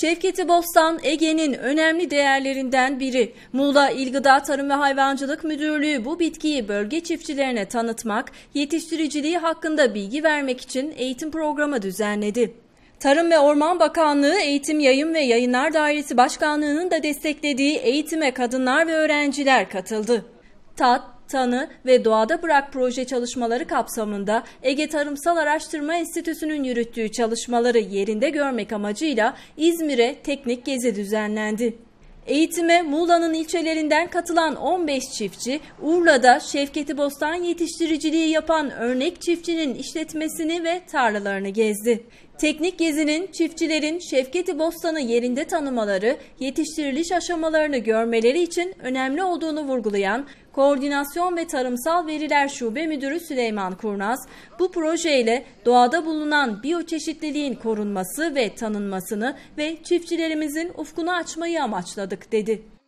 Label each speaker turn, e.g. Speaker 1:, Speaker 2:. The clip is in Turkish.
Speaker 1: Şevketi Bostan Ege'nin önemli değerlerinden biri. Muğla İl Gıda Tarım ve Hayvancılık Müdürlüğü bu bitkiyi bölge çiftçilerine tanıtmak, yetiştiriciliği hakkında bilgi vermek için eğitim programı düzenledi. Tarım ve Orman Bakanlığı Eğitim Yayın ve Yayınlar Dairesi Başkanlığı'nın da desteklediği eğitime kadınlar ve öğrenciler katıldı. Tat, Tanı ve Doğada Bırak proje çalışmaları kapsamında Ege Tarımsal Araştırma Enstitüsü'nün yürüttüğü çalışmaları yerinde görmek amacıyla İzmir'e teknik gezi düzenlendi. Eğitime Muğla'nın ilçelerinden katılan 15 çiftçi, Urla'da Şevketi Bostan yetiştiriciliği yapan örnek çiftçinin işletmesini ve tarlalarını gezdi. Teknik gezinin çiftçilerin Şevketi Bostan'ı yerinde tanımaları, yetiştiriliş aşamalarını görmeleri için önemli olduğunu vurgulayan Koordinasyon ve Tarımsal Veriler Şube Müdürü Süleyman Kurnaz, bu projeyle doğada bulunan biyoçeşitliliğin korunması ve tanınmasını ve çiftçilerimizin ufkunu açmayı amaçladık dedi.